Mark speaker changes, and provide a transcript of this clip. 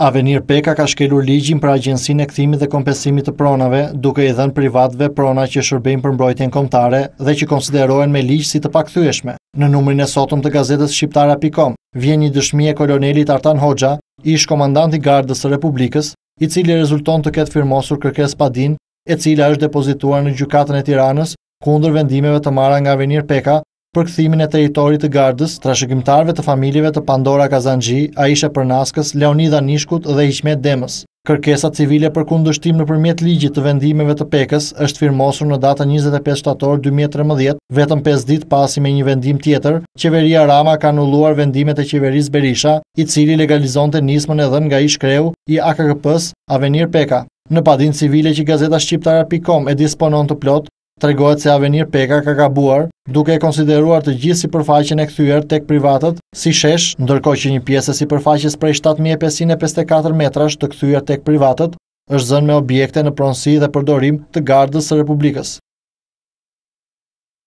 Speaker 1: Avenir Peka ka shkelur ligjin për agjensin e këthimi dhe kompesimit të pronave, duke i dhenë privatve prona që shërbim për mbrojtjen komtare dhe që konsiderohen me ligjë si të pakthyeshme. Në numërin e sotëm të gazetës shqiptara.com, vjen një dëshmi e kolonelit Artan Hoxha, ish komandanti gardës Republikës, i cili rezulton të ketë firmosur kërkes padin, e cila është depozituar në gjukatën e tiranës, kundër vendimeve të mara nga Avenir Peka Për këthimin e teritorit të gardës, trashëgjimtarve të familjeve të Pandora Kazanji, Aisha Përnaskës, Leonida Nishkut dhe Ishmet Demës. Kërkesa civile për kundështim në përmjet ligjit të vendimeve të pekës është firmosur në data 25 shtator 2013, vetëm 5 dit pasi me një vendim tjetër, qeveria Rama ka nulluar vendimet e qeveris Berisha, i cili legalizon të nismën e nga ish kreu i AKKP-s Avenir Peka. Në padin civile që gazeta shqiptara.com e disponon të plot, tregohet se Avenir Peka ka gabuar, duke e konsideruar të gjithë sipërfaqen e kthyer tek privatët si shesh, ndërkohë që një pjesë e sipërfaqes prej 7554 metrash të kthyer tek privatët është zënë me objekte në pronësi dhe përdorim të Gardës së Republikës.